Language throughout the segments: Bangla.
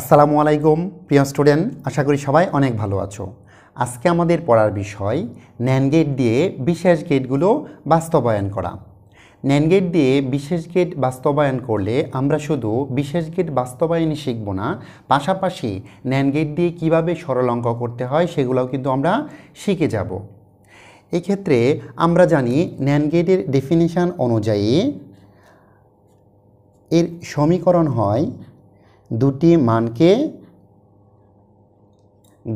আসসালামু আলাইকুম প্রিয় স্টুডেন্ট আশা করি সবাই অনেক ভালো আছো আজকে আমাদের পড়ার বিষয় ন্যান গেট দিয়ে বিশেষ গেটগুলো বাস্তবায়ন করা ন্যান গেট দিয়ে বিশেষ গেট বাস্তবায়ন করলে আমরা শুধু বিশেষ গেট বাস্তবায়নই শিখব না পাশাপাশি ন্যান গেট দিয়ে কিভাবে সরল অঙ্ক করতে হয় সেগুলোও কিন্তু আমরা শিখে যাব এক্ষেত্রে আমরা জানি ন্যান গেটের ডেফিনেশান অনুযায়ী এর সমীকরণ হয় দুটি মানকে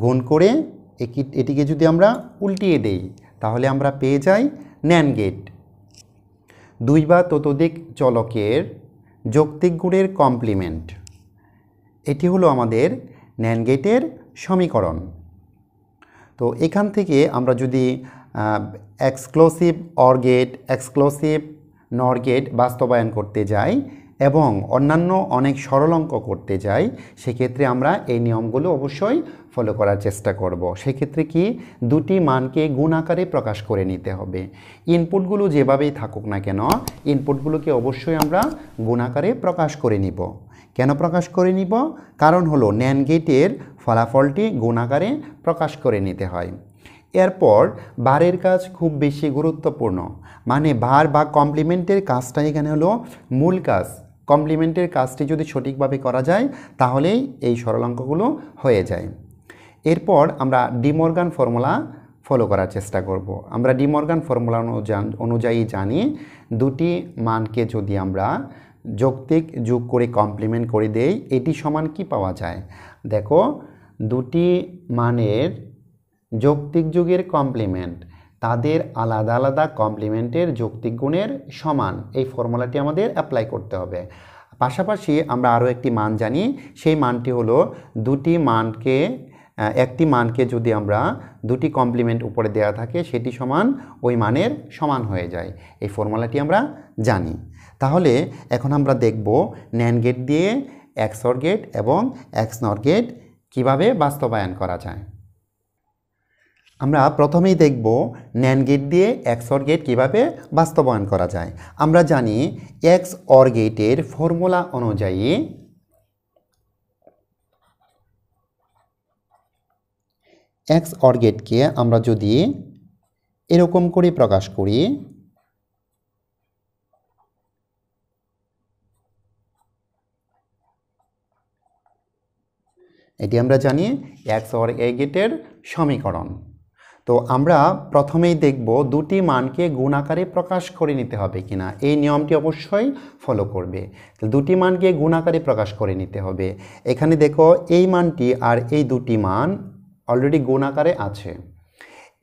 গুণ করে এটিকে যদি আমরা উল্টিয়ে দেই তাহলে আমরা পেয়ে যাই ন্যান গেট দুই বা ততোধিক চলকের যৌক্তিক গুণের কমপ্লিমেন্ট এটি হলো আমাদের ন্যান গেটের সমীকরণ তো এখান থেকে আমরা যদি exclusive or gate exclusive nor gate বাস্তবায়ন করতে যাই এবং অন্যান্য অনেক সরল অঙ্ক করতে যাই সেক্ষেত্রে আমরা এই নিয়মগুলো অবশ্যই ফলো করার চেষ্টা করব। সেক্ষেত্রে কি দুটি মানকে গুণ আকারে প্রকাশ করে নিতে হবে ইনপুটগুলো যেভাবেই থাকুক না কেন ইনপুটগুলোকে অবশ্যই আমরা গুণ আকারে প্রকাশ করে নিব কেন প্রকাশ করে নিব কারণ হলো ন্যান গেটের ফলাফলটি গুণ আকারে প্রকাশ করে নিতে হয় এরপর বারের কাজ খুব বেশি গুরুত্বপূর্ণ মানে বার বা কমপ্লিমেন্টের কাজটা এখানে হলো মূল কাজ কমপ্লিমেন্টের কাজটি যদি সঠিকভাবে করা যায় তাহলেই এই সরল অঙ্কগুলো হয়ে যায় এরপর আমরা ডিমর্গান ফর্মুলা ফলো করার চেষ্টা করব। আমরা ডিমর্গান ফর্মুলা অনুযায়ী জানি দুটি মানকে যদি আমরা যৌক্তিক যোগ করে কমপ্লিমেন্ট করে দেই এটি সমান কি পাওয়া যায় দেখো দুটি মানের যৌক্তিক যুগের কমপ্লিমেন্ট তাদের আলাদা আলাদা কমপ্লিমেন্টের যৌক্তিক গুণের সমান এই ফর্মুলাটি আমাদের অ্যাপ্লাই করতে হবে পাশাপাশি আমরা আরও একটি মান জানি সেই মানটি হলো দুটি মানকে একটি মানকে যদি আমরা দুটি কমপ্লিমেন্ট উপরে দেওয়া থাকে সেটি সমান ওই মানের সমান হয়ে যায় এই ফর্মুলাটি আমরা জানি তাহলে এখন আমরা দেখব ন্যান গেট দিয়ে এক্সর গেট এবং এক্স নর গেট কীভাবে বাস্তবায়ন করা যায় আমরা প্রথমেই দেখব ন্যান গেট দিয়ে এক্স অর গেট কীভাবে বাস্তবায়ন করা যায় আমরা জানি এক্স অর গেটের ফর্মুলা অনুযায়ী এক্স অর গেটকে আমরা যদি এরকম করে প্রকাশ করি এটি আমরা জানি এক্স অর এ গেটের সমীকরণ তো আমরা প্রথমেই দেখব দুটি মানকে গুণ আকারে প্রকাশ করে নিতে হবে কিনা এই নিয়মটি অবশ্যই ফলো করবে দুটি মানকে গুণ আকারে প্রকাশ করে নিতে হবে এখানে দেখো এই মানটি আর এই দুটি মান অলরেডি গুণ আকারে আছে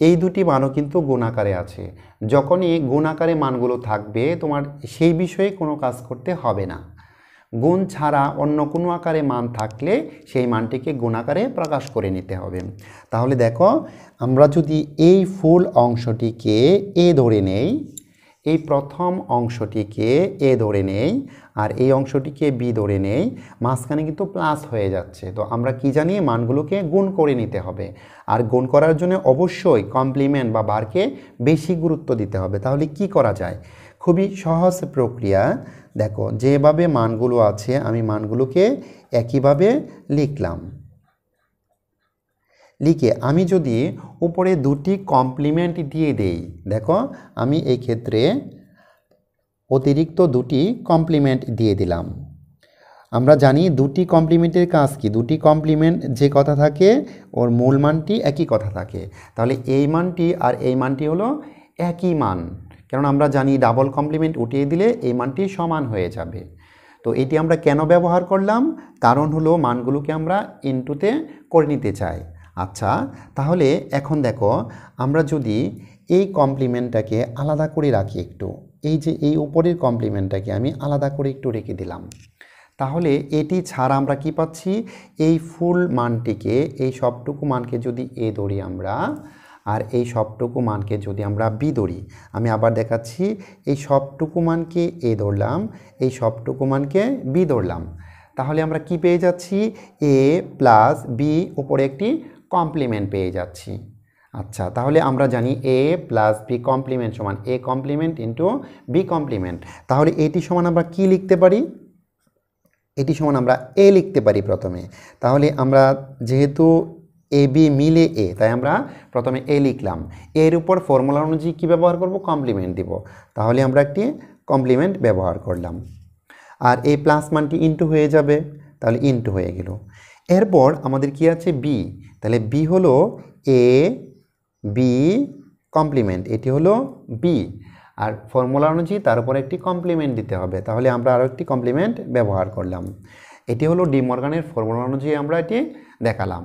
এই দুটি মানও কিন্তু গুণাকারে আছে যখনই গুণাকারে মানগুলো থাকবে তোমার সেই বিষয়ে কোনো কাজ করতে হবে না গুণ ছাড়া অন্য কোনো আকারে মান থাকলে সেই মানটিকে গুণাকারে প্রকাশ করে নিতে হবে তাহলে দেখো আমরা যদি এই ফুল অংশটিকে এ ধরে নেই এই প্রথম অংশটিকে এ ধরে নেই আর এই অংশটিকে বি ধরে নেই মাঝখানে কিন্তু প্লাস হয়ে যাচ্ছে তো আমরা কি জানি মানগুলোকে গুণ করে নিতে হবে আর গুণ করার জন্য অবশ্যই কমপ্লিমেন্ট বা বারকে বেশি গুরুত্ব দিতে হবে তাহলে কি করা যায় খুবই সহজ প্রক্রিয়া দেখো যেভাবে মানগুলো আছে আমি মানগুলোকে একইভাবে লিখলাম লিখে আমি যদি উপরে দুটি কমপ্লিমেন্ট দিয়ে দেই দেখো আমি এই ক্ষেত্রে অতিরিক্ত দুটি কমপ্লিমেন্ট দিয়ে দিলাম আমরা জানি দুটি কমপ্লিমেন্টের কাজ কি দুটি কমপ্লিমেন্ট যে কথা থাকে ওর মূল মানটি একই কথা থাকে তাহলে এই মানটি আর এই মানটি হলো একই মান কারণ আমরা জানি ডাবল কমপ্লিমেন্ট উঠিয়ে দিলে এই মানটি সমান হয়ে যাবে তো এটি আমরা কেন ব্যবহার করলাম কারণ হলো মানগুলোকে আমরা ইনটুতে করে নিতে চাই আচ্ছা তাহলে এখন দেখো আমরা যদি এই কমপ্লিমেন্টটাকে আলাদা করে রাখি একটু এই যে এই উপরের কমপ্লিমেন্টটাকে আমি আলাদা করে একটু রেখে দিলাম তাহলে এটি ছাড়া আমরা কি পাচ্ছি এই ফুল মানটিকে এই সবটুকু মানকে যদি এ ধরি আমরা আর এই সবটুকু মানকে যদি আমরা বি ধরি আমি আবার দেখাচ্ছি এই সবটুকু মানকে এ ধরলাম এই সবটুকু মানকে বি ধরলাম তাহলে আমরা কি পেয়ে যাচ্ছি এ প্লাস বি উপরে একটি কমপ্লিমেন্ট পেয়ে যাচ্ছি আচ্ছা তাহলে আমরা জানি এ প্লাস বি কমপ্লিমেন্ট সমান A complement into B complement তাহলে এটি সমান আমরা কি লিখতে পারি এটি সমান আমরা এ লিখতে পারি প্রথমে তাহলে আমরা যেহেতু এ বি মিলে এ তাই আমরা প্রথমে এ লিখলাম এর উপর ফর্মুলা অনুযায়ী কী ব্যবহার করব কমপ্লিমেন্ট দিব তাহলে আমরা একটি কমপ্লিমেন্ট ব্যবহার করলাম আর এই প্লাস মানটি ইনটু হয়ে যাবে তাহলে ইনটু হয়ে গেল এরপর আমাদের কি আছে বি তাহলে বি হলো এ বি কমপ্লিমেন্ট এটি হলো বি আর ফর্মুলা অনুযায়ী তার উপর একটি কমপ্লিমেন্ট দিতে হবে তাহলে আমরা আরও একটি কমপ্লিমেন্ট ব্যবহার করলাম এটি হলো ডিমর্গানের ফর্মুলা অনুযায়ী আমরা এটি দেখালাম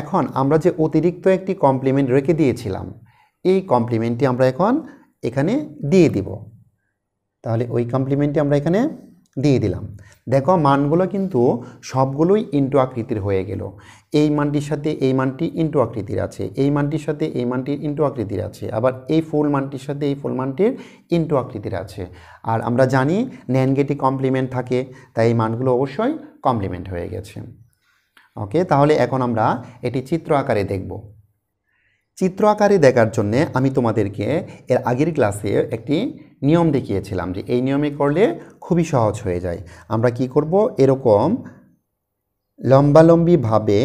এখন আমরা যে অতিরিক্ত একটি কমপ্লিমেন্ট রেখে দিয়েছিলাম এই কমপ্লিমেন্টটি আমরা এখন এখানে দিয়ে দিব তাহলে ওই কমপ্লিমেন্টটি আমরা এখানে দিয়ে দিলাম দেখো মানগুলো কিন্তু সবগুলোই ইন্টু আকৃতির হয়ে গেল এই মানটির সাথে এই মানটি ইন্টু আকৃতির আছে এই মানটির সাথে এই মানটির ইন্টু আকৃতির আছে আবার এই ফুল মানটির সাথে এই ফুল মানটির ইন্টু আকৃতির আছে আর আমরা জানি ন্যানগেটি কমপ্লিমেন্ট থাকে তাই এই মানগুলো অবশ্যই কমপ্লিমেন্ট হয়ে গেছে ওকে তাহলে এখন আমরা এটি চিত্র আকারে দেখব চিত্র আকারে দেখার জন্যে আমি তোমাদেরকে এর আগের ক্লাসে একটি নিয়ম দেখিয়েছিলাম যে এই নিয়মে করলে খুবই সহজ হয়ে যায় আমরা কি করব এরকম লম্বালম্বিভাবে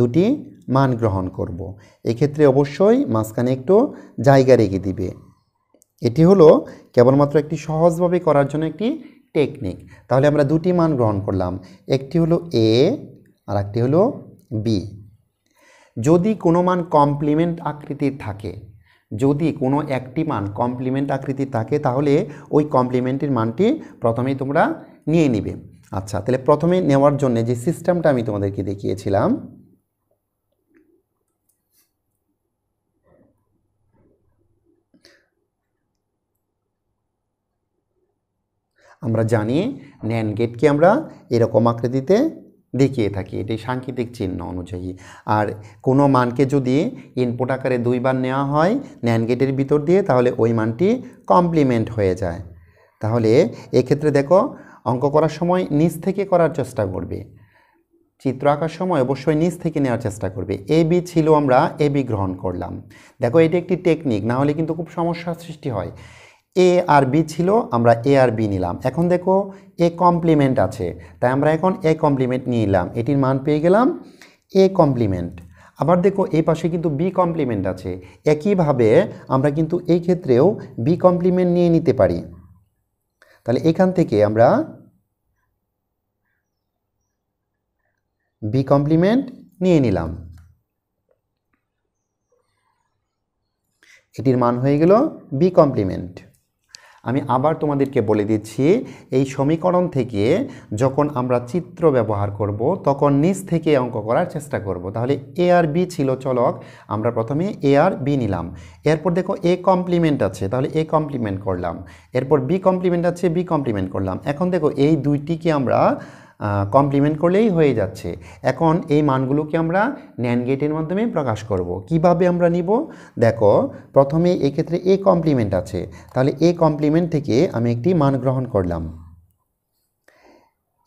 দুটি মান গ্রহণ করব। এক্ষেত্রে অবশ্যই মাঝখানে একটু জায়গা রেখে দিবে এটি হলো কেবলমাত্র একটি সহজভাবে করার জন্য একটি টেকনিক তাহলে আমরা দুটি মান গ্রহণ করলাম একটি হলো এ আর একটি হলো বি যদি কোনো মান কমপ্লিমেন্ট আকৃতির থাকে যদি কোনো একটি মান কমপ্লিমেন্ট আকৃতির থাকে তাহলে ওই কমপ্লিমেন্টের মানটি প্রথমেই তোমরা নিয়ে নিবে আচ্ছা তাহলে প্রথমে নেওয়ার জন্য যে সিস্টেমটা আমি তোমাদেরকে দেখিয়েছিলাম আমরা জানি ন্যান্ড গেটকে আমরা এরকম আকৃতিতে দেখিয়ে থাকি এটি সাংকেতিক চিহ্ন অনুযায়ী আর কোনো মানকে যদি ইনপুট আকারে দুইবার নেওয়া হয় ন্যান্ড গেটের ভিতর দিয়ে তাহলে ওই মানটি কমপ্লিমেন্ট হয়ে যায় তাহলে এক্ষেত্রে দেখো অঙ্ক করার সময় নিচ থেকে করার চেষ্টা করবে চিত্র আঁকার সময় অবশ্যই নিচ থেকে নেওয়ার চেষ্টা করবে এ বি ছিল আমরা এ বি গ্রহণ করলাম দেখো এটি একটি টেকনিক না হলে কিন্তু খুব সমস্যার সৃষ্টি হয় এ আর বি ছিল আমরা এ আর বি নিলাম এখন দেখো এ কমপ্লিমেন্ট আছে তাই আমরা এখন এ কমপ্লিমেন্ট নিয়ে নিলাম এটির মান পেয়ে গেলাম এ কমপ্লিমেন্ট আবার দেখো এই পাশে কিন্তু বি কমপ্লিমেন্ট আছে একইভাবে আমরা কিন্তু এই ক্ষেত্রেও বি কমপ্লিমেন্ট নিয়ে নিতে পারি তাহলে এখান থেকে আমরা বি কমপ্লিমেন্ট নিয়ে নিলাম এটির মান হয়ে গেল বি কমপ্লিমেন্ট আমি আবার তোমাদেরকে বলে দিচ্ছি এই সমীকরণ থেকে যখন আমরা চিত্র ব্যবহার করব তখন নিচ থেকে অঙ্ক করার চেষ্টা করব তাহলে এ আর বি ছিল চলক আমরা প্রথমে এ আর বি নিলাম এরপর দেখো এ কমপ্লিমেন্ট আছে তাহলে এ কমপ্লিমেন্ট করলাম এরপর বি কমপ্লিমেন্ট আছে বি কমপ্লিমেন্ট করলাম এখন দেখো এই দুইটিকে আমরা কমপ্লিমেন্ট করলেই হয়ে যাচ্ছে এখন এই মানগুলোকে আমরা ন্যান গেটের মাধ্যমে প্রকাশ করব। কিভাবে আমরা নিব দেখো প্রথমে এক্ষেত্রে এ কমপ্লিমেন্ট আছে তাহলে এ কমপ্লিমেন্ট থেকে আমি একটি মান গ্রহণ করলাম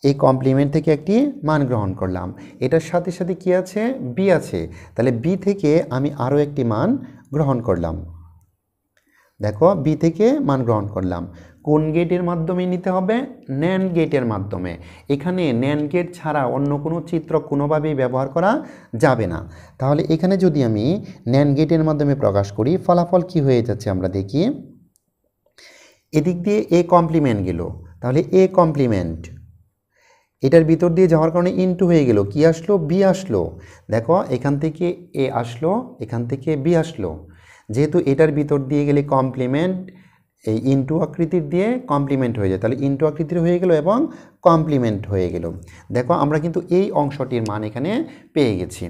এই কমপ্লিমেন্ট থেকে একটি মান গ্রহণ করলাম এটার সাথে সাথে কি আছে বি আছে তাহলে বি থেকে আমি আরও একটি মান গ্রহণ করলাম দেখো বি থেকে মান গ্রহণ করলাম কোন গেটের মাধ্যমে নিতে হবে ন্যান গেটের মাধ্যমে এখানে ন্যান গেট ছাড়া অন্য কোনো চিত্র কোনোভাবেই ব্যবহার করা যাবে না তাহলে এখানে যদি আমি ন্যান গেটের মাধ্যমে প্রকাশ করি ফলাফল কি হয়ে যাচ্ছে আমরা দেখি এদিক দিয়ে এ কমপ্লিমেন্ট গেল তাহলে এ কমপ্লিমেন্ট এটার ভিতর দিয়ে যাওয়ার কারণে ইনটু হয়ে গেল কি আসলো বি আসলো দেখো এখান থেকে এ আসলো এখান থেকে বি আসলো যেহেতু এটার ভিতর দিয়ে গেলে কমপ্লিমেন্ট এই ইন্টু আকৃতির দিয়ে কমপ্লিমেন্ট হয়ে যায় তাহলে ইন্টু আকৃতির হয়ে গেল এবং কমপ্লিমেন্ট হয়ে গেল দেখো আমরা কিন্তু এই অংশটির মান এখানে পেয়ে গেছি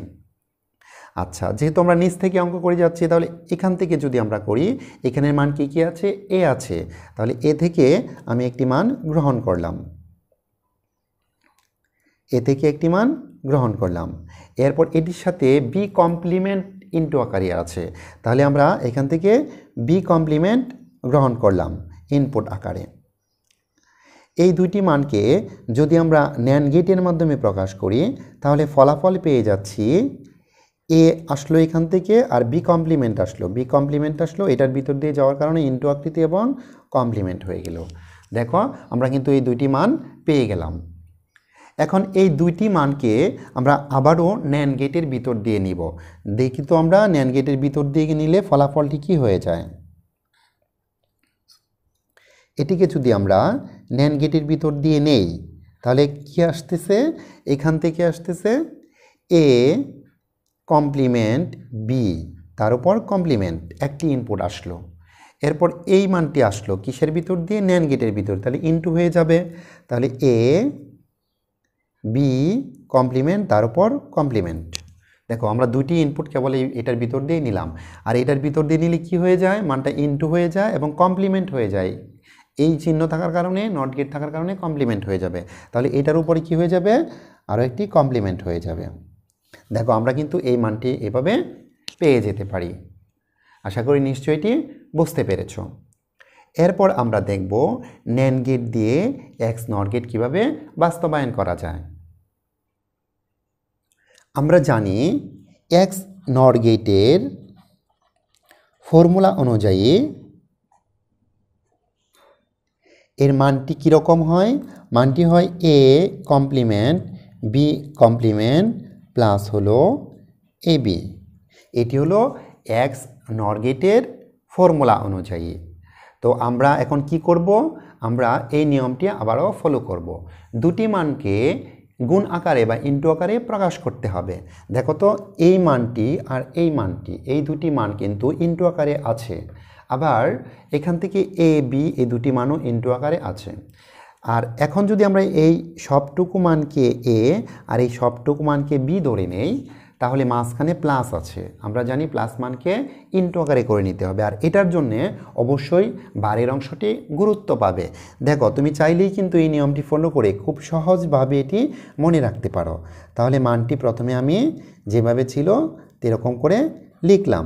আচ্ছা যেহেতু আমরা নিচ থেকে অঙ্ক করে যাচ্ছি তাহলে এখান থেকে যদি আমরা করি এখানের মান কি কি আছে এ আছে তাহলে এ থেকে আমি একটি মান গ্রহণ করলাম এ থেকে একটি মান গ্রহণ করলাম এরপর এটির সাথে বি কমপ্লিমেন্ট ইন্টু আকারে আছে তাহলে আমরা এখান থেকে বি কমপ্লিমেন্ট গ্রহণ করলাম ইনপুট আকারে এই দুইটি মানকে যদি আমরা ন্যান গেটের মাধ্যমে প্রকাশ করি তাহলে ফলাফল পেয়ে যাচ্ছি এ আসলো এখান থেকে আর বি কমপ্লিমেন্ট আসলো বি কমপ্লিমেন্ট আসলো এটার ভিতর দিয়ে যাওয়ার কারণে ইন্টু আকৃতি এবং কমপ্লিমেন্ট হয়ে গেল দেখো আমরা কিন্তু এই দুইটি মান পেয়ে গেলাম এখন এই দুইটি মানকে আমরা আবারও ন্যান গেটের ভিতর দিয়ে নিব দেখি তো আমরা ন্যান গেটের ভিতর দিয়ে নিলে ফলাফলটি কি হয়ে যায় এটিকে যদি আমরা ন্যান গেটের ভিতর দিয়ে নেই তাহলে কি আসতেছে এখান থেকে আসতেছে এ কমপ্লিমেন্ট বি তার উপর কমপ্লিমেন্ট একটি ইনপুট আসলো এরপর এই মানটি আসলো কিসের ভিতর দিয়ে ন্যান গেটের ভিতর তাহলে ইনটু হয়ে যাবে তাহলে এ বি কমপ্লিমেন্ট তার উপর কমপ্লিমেন্ট দেখো আমরা দুটি ইনপুট কেবল এটার ভিতর দিয়েই নিলাম আর এটার ভিতর দিয়ে নিলে কি হয়ে যায় মানটা ইনটু হয়ে যায় এবং কমপ্লিমেন্ট হয়ে যায় এই চিহ্ন থাকার কারণে নট গেট থাকার কারণে কমপ্লিমেন্ট হয়ে যাবে তাহলে এটার উপরে কি হয়ে যাবে আরও একটি কমপ্লিমেন্ট হয়ে যাবে দেখো আমরা কিন্তু এই মানটি এভাবে পেয়ে যেতে পারি আশা করি নিশ্চয় এটি বুঝতে পেরেছ এরপর আমরা দেখব ন্যান গেট দিয়ে এক্স নট গেট কীভাবে বাস্তবায়ন করা যায় আমরা জানি এক্স নর গেটের ফর্মুলা অনুযায়ী এর মানটি কীরকম হয় মানটি হয় A complement B complement plus হলো এ বি এটি হলো এক্স নরগেটের ফর্মুলা অনুযায়ী তো আমরা এখন কি করব আমরা এই নিয়মটি আবারও ফলো করব দুটি মানকে গুণ আকারে বা ইন্টু আকারে প্রকাশ করতে হবে দেখো তো এই মানটি আর এই মানটি এই দুটি মান কিন্তু ইন্টু আকারে আছে আবার এখান থেকে এ বি এই দুটি মানও ইন্টু আকারে আছে আর এখন যদি আমরা এই সবটুকু মানকে এ আর এই সবটুকু মানকে বি ধরে নেই তাহলে মাঝখানে প্লাস আছে আমরা জানি প্লাস মানকে ইন্টু আকারে করে নিতে হবে আর এটার জন্যে অবশ্যই বারের অংশটি গুরুত্ব পাবে দেখো তুমি চাইলেই কিন্তু এই নিয়মটি ফলো করে খুব সহজভাবে এটি মনে রাখতে পারো তাহলে মানটি প্রথমে আমি যেভাবে ছিল তেরকম করে লিখলাম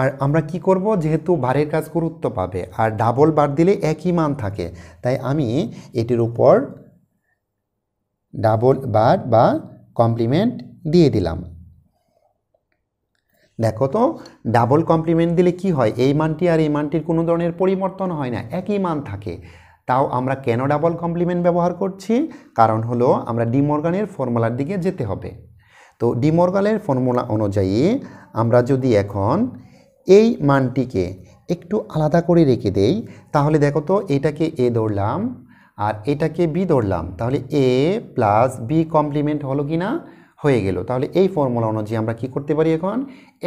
আর আমরা কি করব যেহেতু বারের কাজ গুরুত্ব পাবে আর ডাবল বার দিলে একই মান থাকে তাই আমি এটির উপর ডাবল বার বা কমপ্লিমেন্ট দিয়ে দিলাম দেখো তো ডাবল কমপ্লিমেন্ট দিলে কি হয় এই মানটি আর এই মানটির কোনো ধরনের পরিবর্তন হয় না একই মান থাকে তাও আমরা কেন ডাবল কমপ্লিমেন্ট ব্যবহার করছি কারণ হলো আমরা ডিমর্গানের ফর্মুলার দিকে যেতে হবে তো ডিমর্গানের ফর্মুলা অনুযায়ী আমরা যদি এখন এই মানটিকে একটু আলাদা করে রেখে দেই তাহলে দেখো তো এটাকে এ ধরলাম আর এটাকে বি ধরলাম তাহলে এ প্লাস বি কমপ্লিমেন্ট হলো কি না হয়ে গেল তাহলে এই ফর্মুলা অনুযায়ী আমরা কি করতে পারি এখন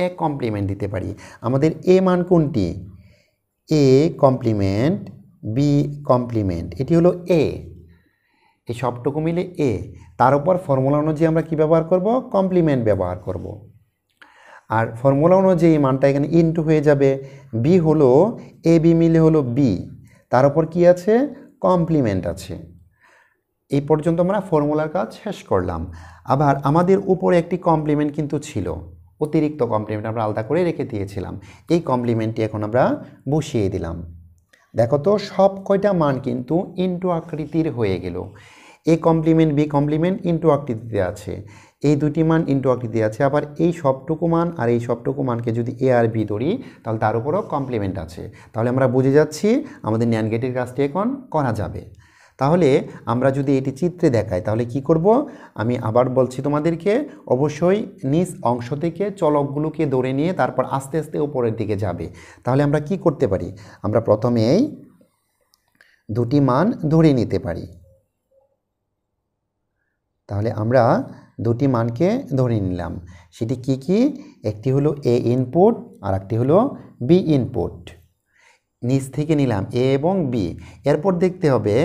এ কমপ্লিমেন্ট দিতে পারি আমাদের এ মান কোনটি এ কমপ্লিমেন্ট বি কমপ্লিমেন্ট এটি হলো এ এই সবটুকু মিলে এ তার উপর ফর্মুলা অনুযায়ী আমরা কি ব্যবহার করব কমপ্লিমেন্ট ব্যবহার করব। আর ফর্মুলা অনুযায়ী মানটা এখানে ইনটু হয়ে যাবে বি হলো এ বি মিলে হলো বি তার উপর কি আছে কমপ্লিমেন্ট আছে এই পর্যন্ত আমরা ফর্মুলার কাজ শেষ করলাম আবার আমাদের উপরে একটি কমপ্লিমেন্ট কিন্তু ছিল অতিরিক্ত কমপ্লিমেন্ট আমরা আলাদা করে রেখে দিয়েছিলাম এই কমপ্লিমেন্টটি এখন আমরা বসিয়ে দিলাম দেখো তো সব কয়টা মান কিন্তু ইন্টু আকৃতির হয়ে গেল A complement B complement into আকৃতিতে আছে এই দুটি মান ইন্টু আকৃতিতে আছে আবার এই সবটুকু মান আর এই সবটুকু মানকে যদি এ আর বি ধরি তাহলে তার উপরও কমপ্লিমেন্ট আছে তাহলে আমরা বুঝে যাচ্ছি আমাদের ন্যানগেটের গেটের কাজটি এখন করা যাবে তাহলে আমরা যদি এটি চিত্রে দেখাই তাহলে কি করব আমি আবার বলছি তোমাদেরকে অবশ্যই নিজ অংশ থেকে চলকগুলোকে ধরে নিয়ে তারপর আস্তে আস্তে উপরের দিকে যাবে তাহলে আমরা কি করতে পারি আমরা প্রথমেই দুটি মান ধরে নিতে পারি তাহলে আমরা দুটি মানকে ধরে নিলাম সেটি কি কি একটি হলো এ ইনপুট আর একটি হলো বি ইনপুট নিচ থেকে নিলাম এ এবং বি এরপর দেখতে হবে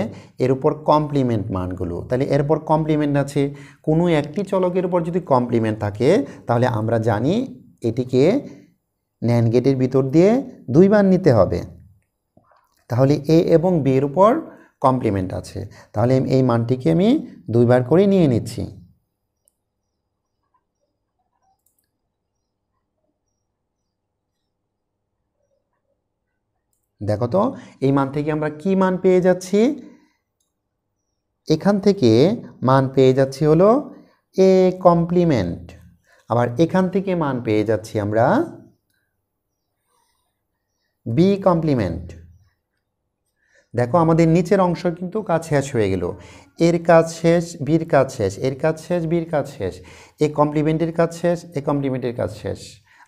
এর উপর কমপ্লিমেন্ট মানগুলো তাহলে এরপর কমপ্লিমেন্ট আছে কোনো একটি চলকের উপর যদি কমপ্লিমেন্ট থাকে তাহলে আমরা জানি এটিকে ন্যান গেটের ভিতর দিয়ে দুইবার নিতে হবে তাহলে এ এবং বি এর উপর কমপ্লিমেন্ট আছে তাহলে এই মানটিকে আমি দুইবার করে নিয়ে নিচ্ছি দেখো তো এই মান থেকে আমরা কি মান পেয়ে যাচ্ছি এখান থেকে মান পেয়ে যাচ্ছি হলো এ কমপ্লিমেন্ট আবার এখান থেকে মান পেয়ে যাচ্ছি আমরা বি কমপ্লিমেন্ট দেখো আমাদের নিচের অংশ কিন্তু কাজ শেষ হয়ে গেল এর কাজ শেষ বীর কাজ শেষ এর কাজ শেষ বীর কাজ শেষ এ কমপ্লিমেন্টের কাজ শেষ এ কমপ্লিমেন্টের কাজ শেষ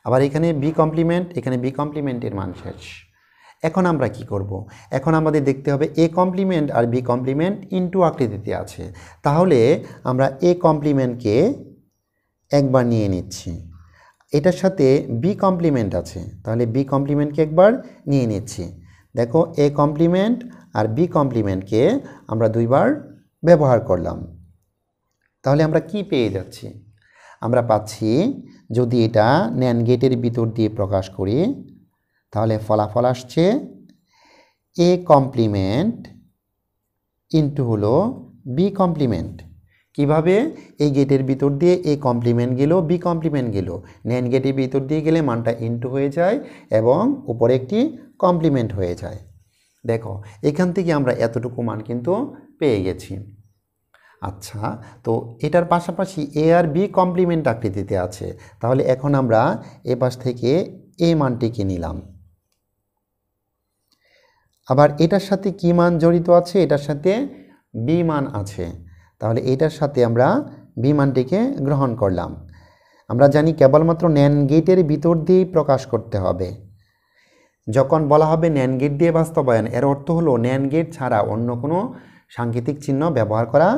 আবার এখানে বি কমপ্লিমেন্ট এখানে বি কমপ্লিমেন্টের মান শেষ এখন আমরা কি করব। এখন আমাদের দেখতে হবে এ কমপ্লিমেন্ট আর বি কমপ্লিমেন্ট ইনটু আকৃতিতে আছে তাহলে আমরা এ কমপ্লিমেন্টকে একবার নিয়ে নিচ্ছি এটার সাথে বি কমপ্লিমেন্ট আছে তাহলে বি কমপ্লিমেন্টকে একবার নিয়ে নিচ্ছি দেখো এ কমপ্লিমেন্ট আর বি কমপ্লিমেন্টকে আমরা দুইবার ব্যবহার করলাম তাহলে আমরা কি পেয়ে যাচ্ছি আমরা পাচ্ছি যদি এটা ন্যান গেটের ভিতর দিয়ে প্রকাশ করি তাহলে ফলাফল আসছে এ কমপ্লিমেন্ট ইন্টু হলো বি কমপ্লিমেন্ট কিভাবে এই গেটের ভিতর দিয়ে এ কমপ্লিমেন্ট গেলো বি কমপ্লিমেন্ট গেলো নেন গেটের ভিতর দিয়ে গেলে মানটা ইন্টু হয়ে যায় এবং উপরে একটি কমপ্লিমেন্ট হয়ে যায় দেখো এখান থেকে আমরা এতটুকু মান কিন্তু পেয়ে গেছি আচ্ছা তো এটার পাশাপাশি এ আর বি কমপ্লিমেন্ট আকৃতিতে আছে তাহলে এখন আমরা এ পাশ থেকে এ মানটিকে নিলাম আবার এটার সাথে কী মান জড়িত আছে এটার সাথে বি মান আছে তাহলে এটার সাথে আমরা বি মানটিকে গ্রহণ করলাম আমরা জানি কেবলমাত্র ন্যান গেটের ভিতর দিয়েই প্রকাশ করতে হবে যখন বলা হবে ন্যান গেট দিয়ে বাস্তবায়ন এর অর্থ হলো ন্যান গেট ছাড়া অন্য কোনো সাংকেতিক চিহ্ন ব্যবহার করা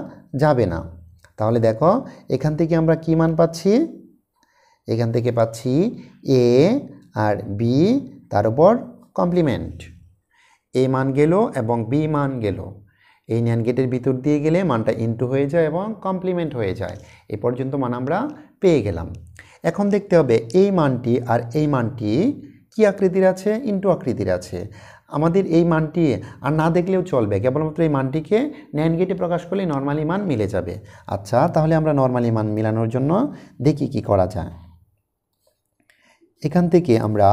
যাবে না তাহলে দেখো এখান থেকে আমরা কী মান পাচ্ছি এখান থেকে পাচ্ছি এ আর বি তার উপর কমপ্লিমেন্ট এ মান গেল এবং বি মান গেল এই ন্যান গেটের ভিতর দিয়ে গেলে মানটা ইনটু হয়ে যায় এবং কমপ্লিমেন্ট হয়ে যায় এ পর্যন্ত মান আমরা পেয়ে গেলাম এখন দেখতে হবে এই মানটি আর এই মানটি কি আকৃতির আছে ইনটু আকৃতির আছে আমাদের এই মানটি আর না দেখলেও চলবে কেবলমাত্র এই মানটিকে ন্যান গেটে প্রকাশ করলে নর্মালি মান মিলে যাবে আচ্ছা তাহলে আমরা নর্মালি মান মিলানোর জন্য দেখি কি করা যায় এখান থেকে আমরা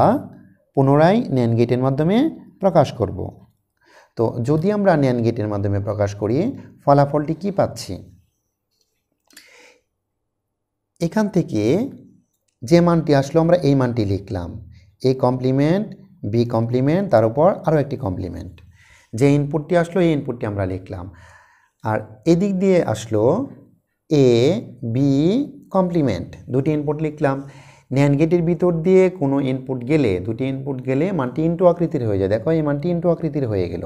পুনরায় ন্যান গেটের মাধ্যমে প্রকাশ করব তো যদি আমরা ন্যান গেটের মাধ্যমে প্রকাশ করি ফলাফলটি কি পাচ্ছি এখান থেকে যে মানটি আসলো আমরা এই মানটি লিখলাম এ কমপ্লিমেন্ট বি কমপ্লিমেন্ট তার উপর আরও একটি কমপ্লিমেন্ট যে ইনপুটটি আসলো এই ইনপুটটি আমরা লিখলাম আর এদিক দিয়ে আসলো এ বি কমপ্লিমেন্ট দুটি ইনপুট লিখলাম ন্যান গেটের ভিতর দিয়ে কোনো ইনপুট গেলে দুটি ইনপুট গেলে মানটি ইনটু আকৃতির হয়ে যায় দেখো এই মানটি ইনটু আকৃতির হয়ে গেল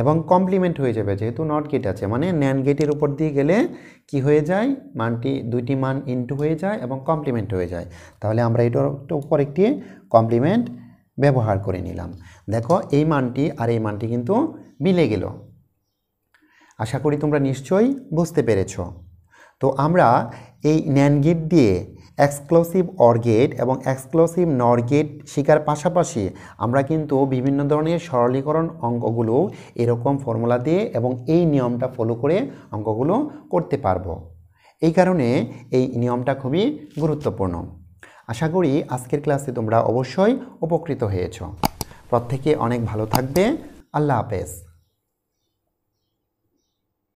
এবং কমপ্লিমেন্ট হয়ে যাবে যেহেতু নট গেট আছে মানে ন্যান গেটের উপর দিয়ে গেলে কি হয়ে যায় মানটি দুইটি মান ইনটু হয়ে যায় এবং কমপ্লিমেন্ট হয়ে যায় তাহলে আমরা এটার উপর একটি কমপ্লিমেন্ট ব্যবহার করে নিলাম দেখো এই মানটি আর এই মানটি কিন্তু মিলে গেল আশা করি তোমরা নিশ্চয়ই বুঝতে পেরেছ তো আমরা এই ন্যান গেট দিয়ে এক্সক্লুসিভ অর এবং এক্সক্লুসিভ নর শেখার পাশাপাশি আমরা কিন্তু বিভিন্ন ধরনের সরলীকরণ অঙ্কগুলো এরকম ফর্মুলা দিয়ে এবং এই নিয়মটা ফলো করে অঙ্কগুলো করতে পারবো এই কারণে এই নিয়মটা খুবই গুরুত্বপূর্ণ আশা করি আজকের ক্লাসে তোমরা অবশ্যই উপকৃত হয়েছ প্রত্যেকে অনেক ভালো থাকবে আল্লাহ হাফেজ